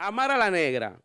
Amar a la negra,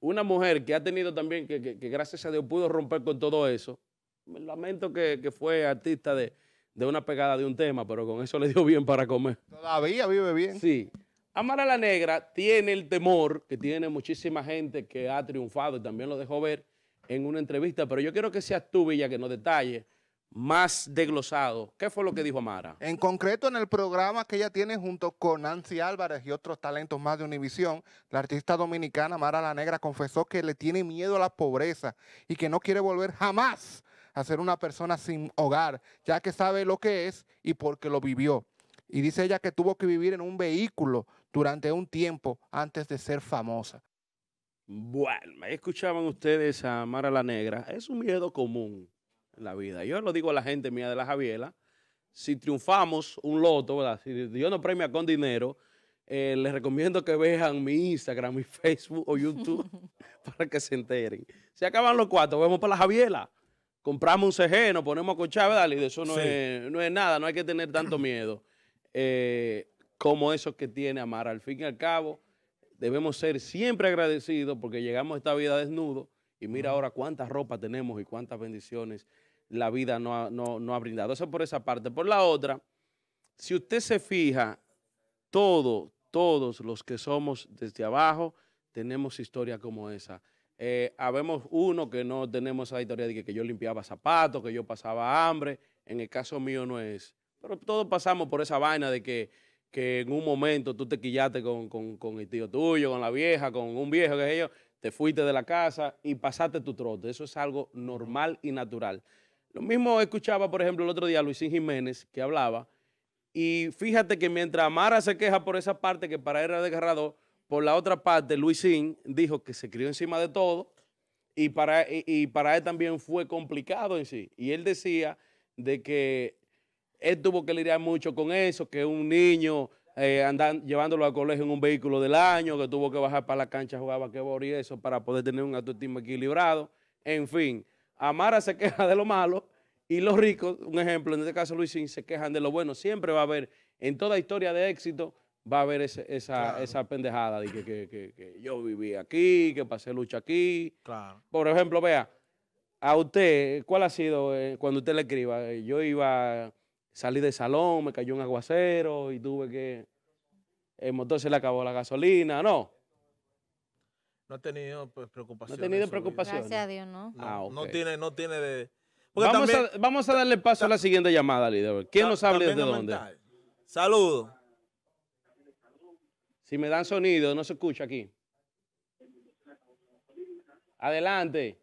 una mujer que ha tenido también, que, gracias a Dios pudo romper con todo eso. Me lamento que, fue artista de, de una pegada de un tema, pero con eso le dio bien para comer. Todavía vive bien. Sí. Amar a la Negra tiene el temor que tiene muchísima gente que ha triunfado y también lo dejó ver en una entrevista, pero yo quiero que seas tú, Villa, que nos detalle más desglosado. ¿Qué fue lo que dijo Amara? En concreto, en el programa que ella tiene junto con Nancy Álvarez y otros talentos más de Univisión, la artista dominicana Amara La Negra confesó que le tiene miedo a la pobreza y que no quiere volver jamás a ser una persona sin hogar, ya que sabe lo que es y porque lo vivió. Y dice ella que tuvo que vivir en un vehículo durante un tiempo antes de ser famosa. Bueno, me escuchaban ustedes a Amara la Negra. Es un miedo común la vida. Yo lo digo a la gente mía de la Javiela, si triunfamos un loto, ¿verdad? si Dios nos premia con dinero, eh, les recomiendo que vean mi Instagram, mi Facebook o YouTube para que se enteren. Se acaban los cuatro, vamos para la Javiela. Compramos un CG, nos ponemos a cochar, ¿verdad? Y de eso no, es, nada, no hay que tener tanto miedo. Eh, como eso que tiene amar. Al fin y al cabo, debemos ser siempre agradecidos porque llegamos a esta vida desnudo y mira ahora cuántas ropas tenemos y cuántas bendiciones la vida no ha, no, no ha brindado. Eso por esa parte. Por la otra, si usted se fija, todos todos los que somos desde abajo tenemos historia como esa. Eh, habemos uno que no tenemos esa historia de que, yo limpiaba zapatos, que yo pasaba hambre. En el caso mío no es. Pero todos pasamos por esa vaina de que, que en un momento tú te quillaste con, con, con, el tío tuyo, con la vieja, con un viejo, que yo, te fuiste de la casa y pasaste tu trote. Eso es algo normal y natural. Lo mismo escuchaba, por ejemplo, el otro día a Luisín Jiménez que hablaba. Y fíjate que mientras Amara se queja por esa parte que para él era desgarrador, por la otra parte, Luisín dijo que se crió encima de todo y para, y, para él también fue complicado en sí. Y él decía de que él tuvo que lidiar mucho con eso, que un niño eh, llevándolo al colegio en un vehículo del año, que tuvo que bajar para la cancha jugaba que y eso para poder tener un autoestima equilibrado. En fin, Amara se queja de lo malo y los ricos, un ejemplo, en este caso Luisín, se quejan de lo bueno. Siempre va a haber, en toda historia de éxito, va a haber esa, pendejada de que, yo viví aquí, que pasé lucha aquí. Por ejemplo, vea, a usted, ¿cuál ha sido eh, cuando usted le escriba? Eh, yo iba, salir del salón, me cayó un aguacero y tuve que... Eh, el motor se le acabó la gasolina, no. No ha tenido pues, preocupación. No ha tenido preocupación. Gracias a Dios, ¿no? No, ah, tiene, no tiene de. Vamos, a, vamos, a, darle paso a la siguiente llamada, líder. ¿Quién nos habla desde dónde? Saludos. Si me dan sonido, no se escucha aquí. Adelante.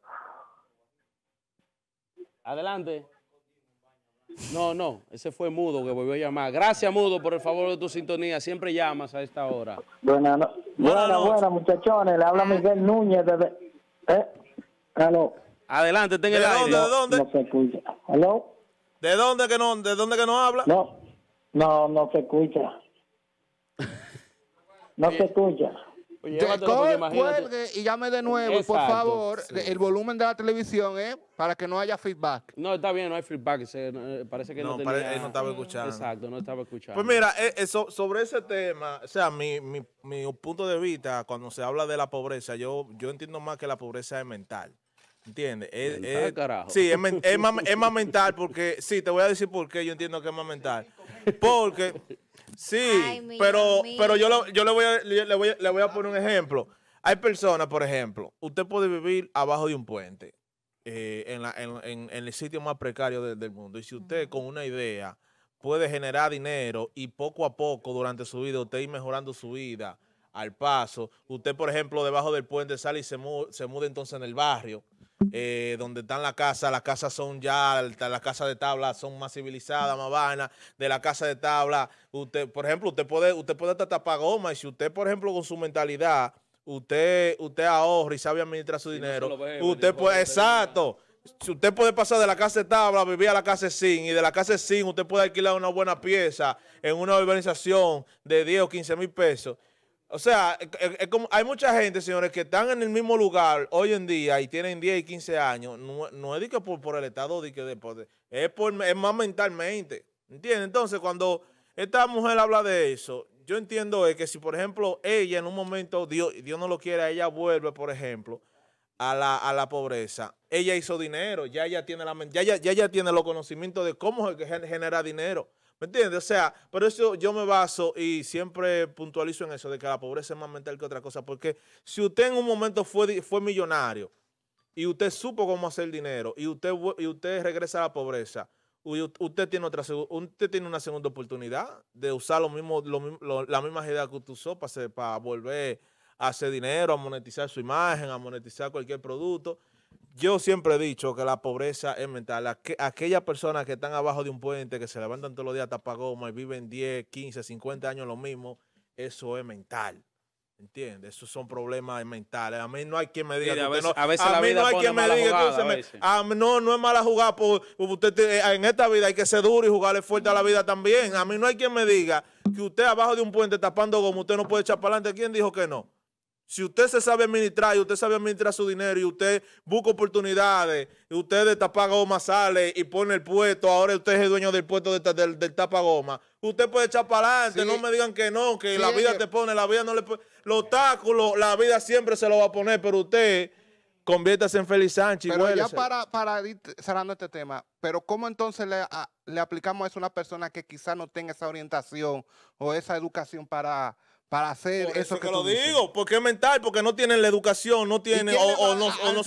Adelante. No, no, ese fue Mudo que volvió a llamar. Gracias, Mudo, por el favor de tu sintonía. Siempre llamas a esta hora. Buenas no buena, muchachones. Le habla Miguel Núñez desde... ¿Eh? Adelante, tenga el aire. ¿De dónde? No, no se escucha. ¿Aló? ¿De dónde que no, de dónde que no habla? No, no, no se escucha. no se escucha cuelgue y llame de nuevo, por favor. El volumen de la televisión ¿eh? para que no haya feedback. No, está bien, no hay feedback. Eh, parece que no, no estaba escuchando. Exacto, no estaba escuchando. Pues mira, eh, eh, sobre ese tema, o sea, mi, punto de vista, cuando se habla de la pobreza, yo, entiendo más que la pobreza es mental. ¿Entiendes? es, sí, es, más, mental porque, sí, te voy a decir por qué yo entiendo que es más mental. Porque Sí, pero, pero yo, lo, yo le, voy a, le, voy poner un ejemplo. Hay personas, por ejemplo, usted puede vivir abajo de un puente, eh, en, la, en, en, el sitio más precario del mundo. Y si usted con una idea puede generar dinero y poco a poco durante su vida usted ir mejorando su vida, al paso. Usted, por ejemplo, debajo del puente sale y se, se muda entonces en el barrio, eh, donde están las casas. Las casas son ya, las casas de tabla son más civilizadas, más vanas. De la casa de tabla, usted, por ejemplo, usted puede, usted puede hasta tapar y si usted, por ejemplo, con su mentalidad, usted, usted ahorra y sabe administrar su dinero, usted puede, exacto. Si usted puede pasar de la casa de tabla a vivir a la casa sin y de la casa sin usted puede alquilar una buena pieza en una urbanización de 10 o 15 mil pesos o sea, eh, eh, hay mucha gente, señores, que están en el mismo lugar hoy en día y tienen 10 y 15 años. No, es por, el Estado, de que es, por, más mentalmente. ¿Entiendes? Entonces, cuando esta mujer habla de eso, yo entiendo es que si, por ejemplo, ella en un momento, Dios, Dios no lo quiera, ella vuelve, por ejemplo, a la, a la pobreza. Ella hizo dinero, ya ella tiene, la, ya, ya, ya, tiene los conocimientos de cómo genera dinero. ¿Me entiendes? O sea, pero eso yo me baso y siempre puntualizo en eso, de que la pobreza es más mental que otra cosa. Porque si usted en un momento fue, fue millonario y usted supo cómo hacer dinero y usted, y usted regresa a la pobreza, usted tiene, otra, usted tiene una segunda oportunidad de usar lo mismo, lo, la misma idea que usted usó para, para volver a hacer dinero, a monetizar su imagen, a monetizar cualquier producto yo siempre he dicho que la pobreza es mental. aquellas personas que están abajo de un puente, que se levantan todos los días a tapagoma y viven 10, 15, 50 años lo mismo, eso es mental. ¿Entiendes? Esos son problemas mentales. A mí no hay quien me diga. a, mí no hay quien me diga. no, no es mala jugar. Eh, en esta vida hay que ser duro y jugarle fuerte a la vida también. A mí no hay quien me diga que usted abajo de un puente tapando goma, usted no puede echar para adelante. ¿Quién dijo que no? Si usted se sabe administrar y usted sabe administrar su dinero y usted busca oportunidades, y usted de tapagoma sale y pone el puesto, ahora usted es el dueño del puesto del, tapagoma, usted puede echar para adelante, no me digan que no, que la vida te pone, la vida no le pone. Los obstáculos, la vida siempre se lo va a poner, pero usted conviértase en feliz Sánchez. Pero ya para, ir cerrando este tema, pero ¿cómo entonces le, aplicamos eso a una persona que quizá no tenga esa orientación o esa educación para para hacer eso, que, lo digo, porque es mental, porque no tienen la educación, no tienen o, no, o no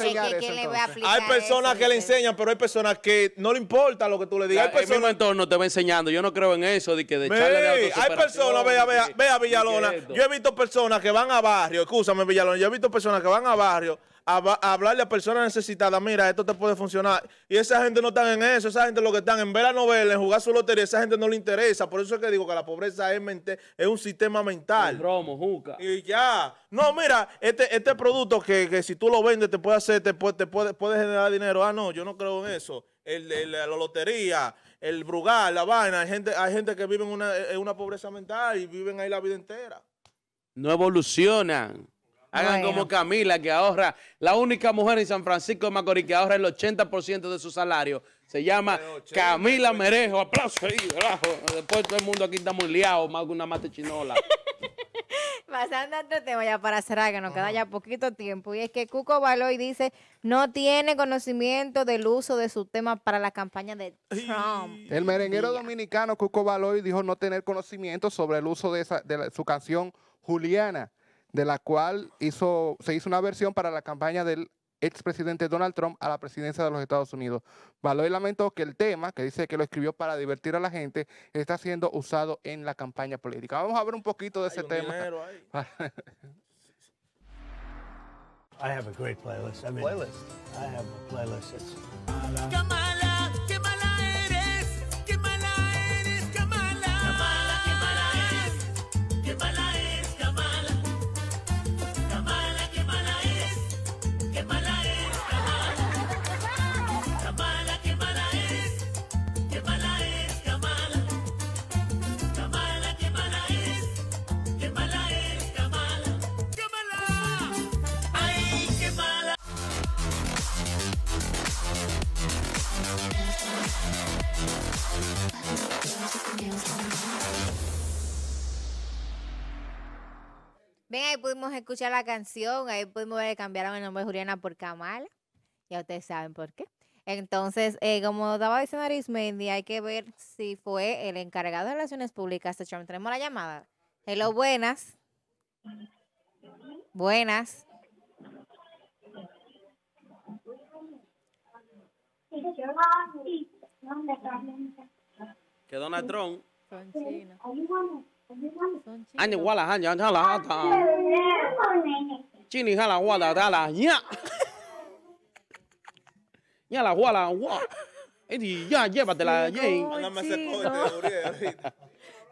Hay personas que le enseñan, pero hay personas que no le importa lo que tú le digas. hay personas... entorno te va enseñando, yo no creo en eso de que Hay personas, vea, vea, vea Villalona, yo he visto personas que van a barrio, escúchame Villalona, yo he visto personas que van a barrio hablarle a personas necesitadas, mira, esto te puede funcionar. Y esa gente no está en eso, esa gente lo que están en ver la novela, en jugar su lotería, esa gente no le interesa. Por eso es que digo que la pobreza es, mente, es un sistema mental. Y ya. No, mira, este, este producto que, si tú lo vendes te puede hacer, te puede, te puede, puede generar dinero. Ah, no, yo no creo en eso. El, la lotería, el brugar la vaina. Hay gente, hay gente que vive en una, en una pobreza mental y viven ahí la vida entera. No evolucionan. Hagan como Camila, que ahorra, la única mujer en San Francisco de Macorís que ahorra el 80% de su salario. Se llama Camila Merejo. Aplausos ahí, Después todo el mundo aquí está muy liado, más que una mate chinola. Pasando a tema ya para cerrar, que nos queda ya poquito tiempo, y es que Cuco Baloy dice no tiene conocimiento del uso de su tema para la campaña de Trump. El merenguero dominicano Cuco Baloy dijo no tener conocimiento sobre el uso de, esa, de su canción Juliana de la cual se hizo una versión para la campaña del expresidente Donald Trump a la presidencia de los Estados Unidos. Valoy lamentó lamento que el tema, que dice que lo escribió para divertir a la gente, está siendo usado en la campaña política. Vamos a ver un poquito de ese tema. Ven, ahí pudimos escuchar la canción, ahí pudimos ver que cambiaron el nombre de Juliana por Kamala. Ya ustedes saben por qué. Entonces, eh, como daba diciendo Arismendi, hay que ver si fue el encargado de Relaciones Públicas de Trump. Tenemos la llamada. Hello, buenas. Buenas. Que Donald Trump.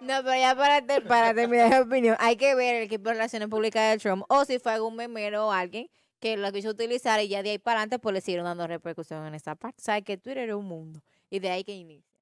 pero ya para, para terminar opinión, hay que ver el equipo de relaciones públicas de Trump o si fue algún memero o alguien que lo quiso utilizar y ya de ahí para adelante pues le siguieron dando repercusión en esa parte. O que Twitter es un mundo y de ahí que inicia.